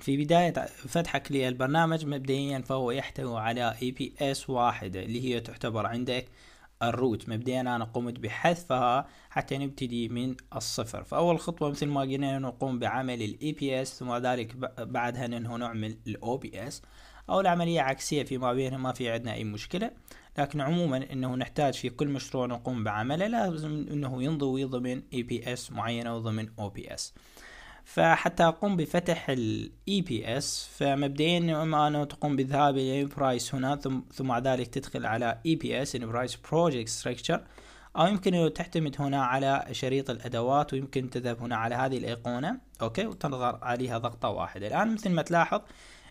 في بداية فتحك للبرنامج مبدئيا فهو يحتوي على اي بي اس واحدة اللي هي تعتبر عندك الروت مبدئيا انا قمت بحذفها حتى نبتدي من الصفر فاول خطوة مثل ما قلنا نقوم بعمل الاي بي اس ثم ذلك بعدها انه نعمل الاو بي اس او العملية عكسية فيما بينهم ما في عندنا اي مشكلة لكن عموما انه نحتاج في كل مشروع نقوم بعمله لازم انه ينضوي ضمن اي بي اس معينة وضمن او بي اس فحتى اقوم بفتح الاي بي e اس فمبدئيا اما انه تقوم بالذهاب الى برايس هنا ثم, ثم بعد ذلك تدخل على اي بي اس ان برايس بروجكت ستراكشر او يمكن انه تعتمد هنا على شريط الادوات ويمكن تذهب هنا على هذه الايقونه اوكي وتنظر عليها ضغطه واحده الان مثل ما تلاحظ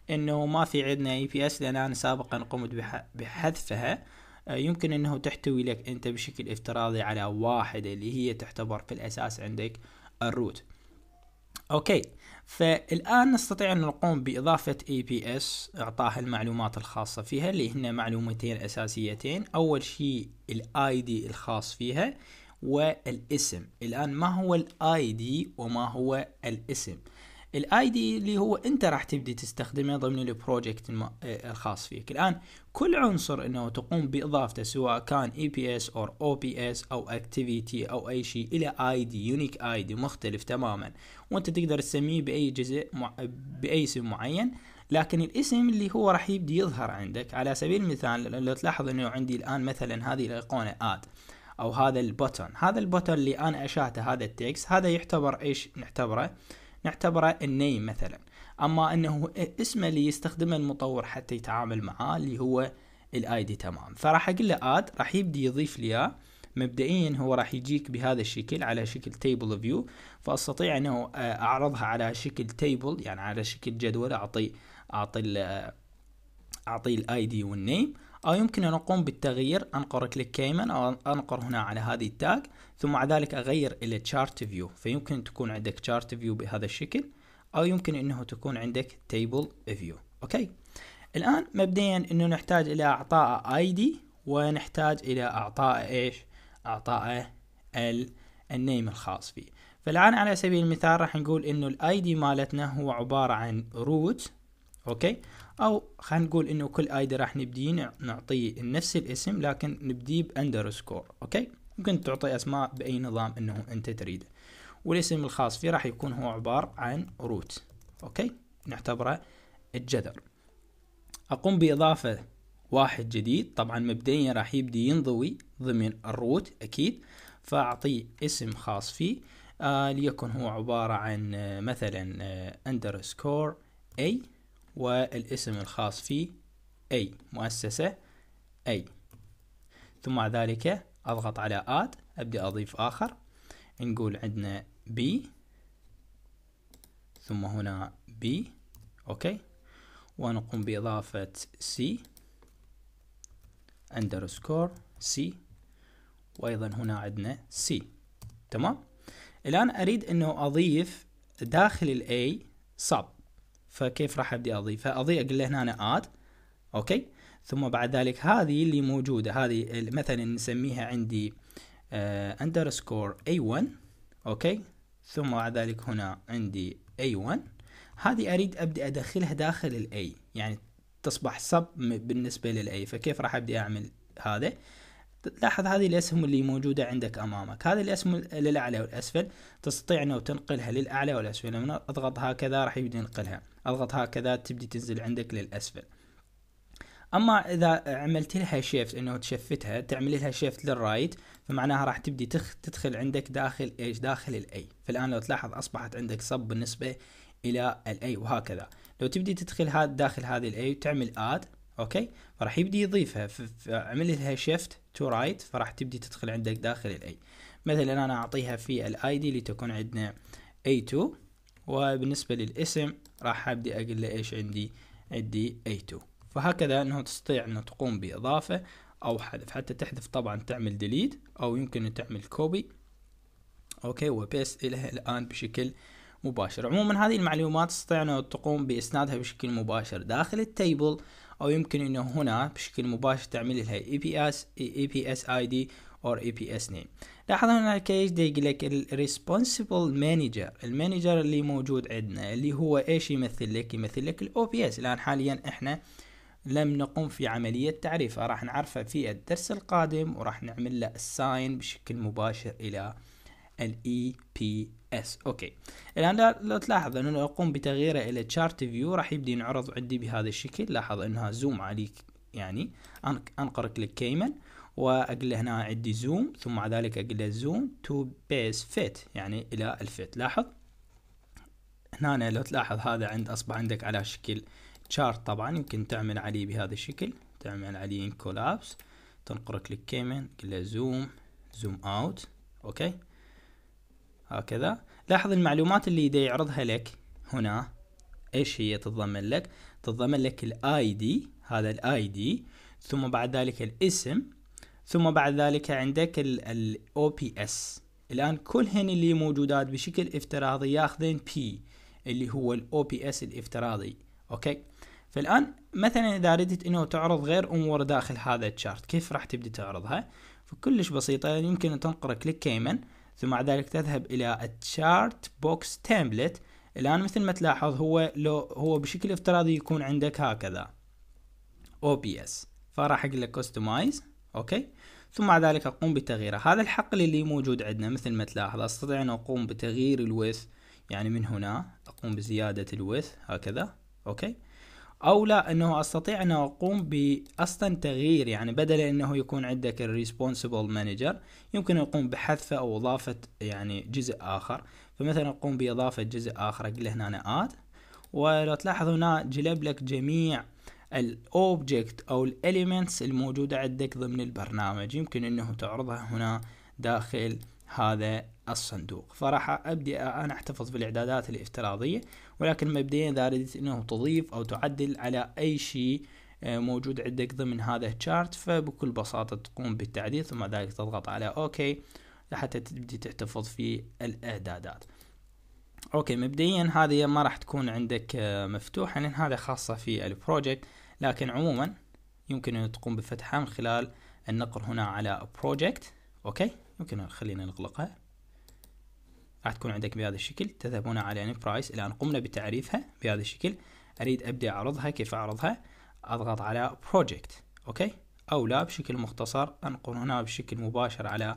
انه ما في عندنا اي بي اس لان انا سابقا قمت بحذفها آه، يمكن انه تحتوي لك انت بشكل افتراضي على واحدة اللي هي تعتبر في الاساس عندك الروت اوكي فالان نستطيع ان نقوم باضافه اي بي اس اعطاها المعلومات الخاصه فيها اللي هن معلومتين اساسيتين اول شيء الاي دي الخاص فيها والاسم الان ما هو الاي دي وما هو الاسم الاي دي اللي هو انت راح تبدي تستخدمه ضمن البروجكت آه، الخاص فيك الان كل عنصر انه تقوم باضافته سواء كان اي بي اس او او بي اس او اكتيفيتي او اي شيء الى اي دي يونيك اي دي مختلف تماما وانت تقدر تسميه باي جزء مع... باي اسم معين لكن الاسم اللي هو راح يبدي يظهر عندك على سبيل المثال لو تلاحظ انه عندي الان مثلا هذه الايقونه اد او هذا البوتن هذا البوتن اللي انا اشاهده هذا التكست هذا يعتبر ايش نعتبره نعتبره النيم مثلا اما انه اسمه اللي يستخدمه المطور حتى يتعامل معاه اللي هو الاي دي تمام فراح اقول له اد راح يبدي يضيف لي مبدئيا هو راح يجيك بهذا الشكل على شكل تيبل فيو فاستطيع انه اعرضها على شكل تيبل يعني على شكل جدول اعطي اعطي اعطي الاي دي والنيم أو يمكن أن أقوم بالتغيير أنقر كليك كيمن أو أنقر هنا على هذه التاج ثم بعد ذلك أغير إلى chart view فيمكن تكون عندك chart view بهذا الشكل أو يمكن أنه تكون عندك table view أوكي الآن مبدئيا أنه نحتاج إلى إعطاء ID ونحتاج إلى إعطاء إيش إعطاء ال النيم الخاص فيه فالآن على سبيل المثال راح نقول أنه الآي دي مالتنا هو عبارة عن root اوكي او خلينا نقول انه كل ايدي راح نبدي نعطيه نفس الاسم لكن نبديه باندرسكور اوكي ممكن تعطي اسماء باي نظام انه انت تريده والاسم الخاص فيه راح يكون هو عبارة عن روت اوكي نعتبره الجذر اقوم باضافة واحد جديد طبعا مبدئيا راح يبدي ينضوي ضمن الروت اكيد فاعطيه اسم خاص فيه آه ليكن هو عبارة عن آه، مثلا اندرسكور آه، اي والاسم الخاص فيه أي مؤسسة أي ثم بعد ذلك أضغط على آد أبدأ أضيف آخر نقول عندنا بي ثم هنا بي أوكي ونقوم بإضافة سي أندرسكور سي وأيضا هنا عندنا سي تمام الآن أريد أنه أضيف داخل ال A فكيف راح ابدي اضيف فاضيف اقول له هنا أنا اد اوكي ثم بعد ذلك هذه اللي موجوده هذه مثلا نسميها عندي اندرسكور uh, a1 اوكي ثم بعد ذلك هنا عندي اي 1 هذه اريد ابدي ادخلها داخل الاي يعني تصبح سب بالنسبه للاي فكيف راح ابدي اعمل هذا لاحظ هذه الاسهم اللي موجوده عندك امامك هذه الاسهم للاعلى والاسفل تستطيع انه تنقلها للاعلى والاسفل لما اضغط هكذا راح يبدي ينقلها اضغط هكذا تبدي تنزل عندك للاسفل اما اذا عملت لها شيفت انه تشفتها تعمل لها شيفت للرايت فمعناها راح تبدي تخ تدخل عندك داخل ايش داخل الاي فالان لو تلاحظ اصبحت عندك صب بالنسبه الى الاي وهكذا لو تبدي تدخل هذا داخل هذه الاي وتعمل اد اوكي فراح يبدي يضيفها فعمل لها شيفت تو رايت فراح تبدي تدخل عندك داخل الاي مثلا انا اعطيها في الاي دي لتكون عندنا a2 وبالنسبة للاسم راح أبدي أقول له إيش عندي عندي A2 فهكذا أنه تستطيع أنه تقوم بإضافة أو حذف حتى تحذف طبعا تعمل ديليت أو يمكن أن تعمل كوبي أوكي وبيست إلها الآن بشكل مباشر عموما هذه المعلومات تستطيع أنه تقوم بإسنادها بشكل مباشر داخل التيبل أو يمكن أنه هنا بشكل مباشر تعمل لها اي بي اس اي بي اس اي دي or EPS name لاحظ هنا الكيس دي يقول لك ال responsible manager المانجر اللي موجود عندنا اللي هو ايش يمثل لك يمثل لك ال OPS الان حاليا احنا لم نقم في عملية تعريفها راح نعرفه في الدرس القادم وراح نعمل له assign بشكل مباشر الى ال EPS اوكي الان لو تلاحظ انه لو اقوم بتغييره الى chart view راح يبدي ينعرض عندي بهذا الشكل لاحظ انها زوم عليك يعني انقر كليك كيمن واقول هنا عندي زوم ثم بعد ذلك اقول زوم تو بيس فيت يعني الى الفيت لاحظ هنا لو تلاحظ هذا عند اصبح عندك على شكل شارت طبعا يمكن تعمل عليه بهذا الشكل تعمل عليه كولابس تنقر كليك كيمن قل زوم زوم اوت اوكي هكذا لاحظ المعلومات اللي دا يعرضها لك هنا ايش هي تتضمن لك تتضمن لك الاي دي هذا الاي دي ثم بعد ذلك الاسم ثم بعد ذلك عندك ال OPS الآن هن اللي موجودات بشكل افتراضي ياخذين P اللي هو ال OPS الافتراضي أوكي فالآن مثلا إذا ردت أنه تعرض غير أمور داخل هذا الشارت كيف راح تبدي تعرضها فكلش بسيطة يمكن تنقر كليك كيمن ثم بعد ذلك تذهب إلى الشارت بوكس تمبلت الآن مثل ما تلاحظ هو لو هو بشكل افتراضي يكون عندك هكذا OPS فراح أقول لك Customize أوكي ثم بعد ذلك أقوم بتغييره هذا الحقل اللي موجود عندنا مثل ما تلاحظ أستطيع أن أقوم بتغيير الوث يعني من هنا أقوم بزيادة الوث هكذا أوكي أو لا أنه أستطيع أن أقوم بأصلا تغيير يعني بدل أنه يكون عندك الريسبونسبل مانجر يمكن أقوم بحذفه أو إضافة يعني جزء آخر فمثلا أقوم بإضافة جزء آخر أقول هنا آد ولو تلاحظ هنا جلب لك جميع الاوبجكت او الاليمنتس الموجودة عندك ضمن البرنامج يمكن انه تعرضها هنا داخل هذا الصندوق فراح ابدي انا احتفظ بالاعدادات الافتراضية ولكن مبدئيا اذا اردت انه تضيف او تعدل على اي شيء آه، موجود عندك ضمن هذا الشارت فبكل بساطة تقوم بالتعديل ثم ذلك تضغط على اوكي لحتى تبدي تحتفظ في الاعدادات اوكي مبدئيا هذه ما راح تكون عندك آه، مفتوحة لان هذا خاصة في البروجكت لكن عموما يمكن أن تقوم بفتحها من خلال النقر هنا على project أوكي يمكن خلينا نغلقها راح تكون عندك بهذا الشكل تذهب هنا على برايس الآن قمنا بتعريفها بهذا الشكل أريد أبدأ أعرضها كيف أعرضها أضغط على project أوكي أو لا بشكل مختصر أنقر هنا بشكل مباشر على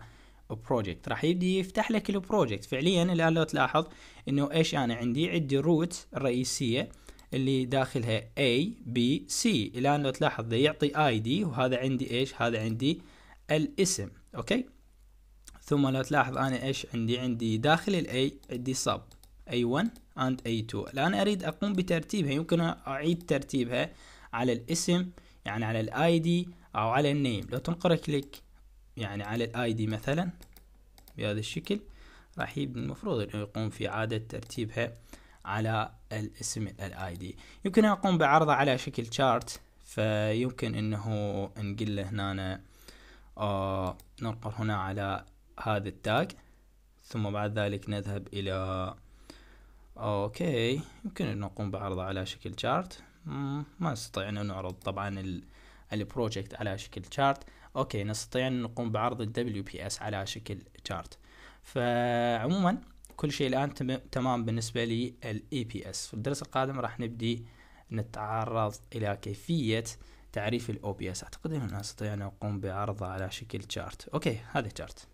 بروجكت راح يبدي يفتح لك البروجكت فعليا الان لو تلاحظ انه ايش انا عندي عندي الروت الرئيسيه اللي داخلها A B C الان لو تلاحظ يعطي ID وهذا عندي ايش هذا عندي الاسم اوكي ثم لو تلاحظ انا ايش عندي عندي داخل الاي عندي sub A1 and A2 الان اريد اقوم بترتيبها يمكن اعيد ترتيبها على الاسم يعني على الاي دي او على النيم لو تنقر كليك يعني على الاي دي مثلا بهذا الشكل راح يبني المفروض انه يقوم في اعادة ترتيبها على الاسم الاي دي يمكن اقوم بعرضه على شكل شارت فيمكن انه نقول له هنا آه ننقر هنا على هذا التاج ثم بعد ذلك نذهب الى اوكي يمكن ان نقوم بعرضه على شكل شارت ما نستطيع ان نعرض طبعا البروجكت على شكل شارت اوكي نستطيع ان نقوم بعرض ال WPS على شكل شارت فعموما كل شيء الان تمام بالنسبه لي الاي بي اس في الدرس القادم راح نبدي نتعرض الى كيفيه تعريف الاو بي اس اعتقد اننا استطيع ان اقوم بعرضه على شكل شارت اوكي هذا شارت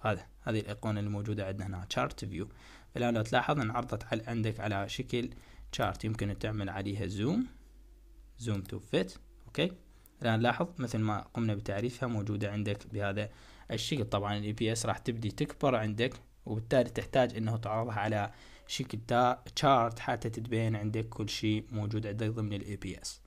هذا هذه الايقونه الموجوده عندنا هنا شارت فيو الان لو تلاحظ انعرضت على عندك على شكل شارت يمكن تعمل عليها زوم زوم تو فيت اوكي الان لاحظ مثل ما قمنا بتعريفها موجوده عندك بهذا الشكل طبعا الاي بي اس راح تبدي تكبر عندك وبالتالي تحتاج انه تعرضها على شكل تشارت حتى تتبين عندك كل شيء موجود عندك ضمن الاي بي اس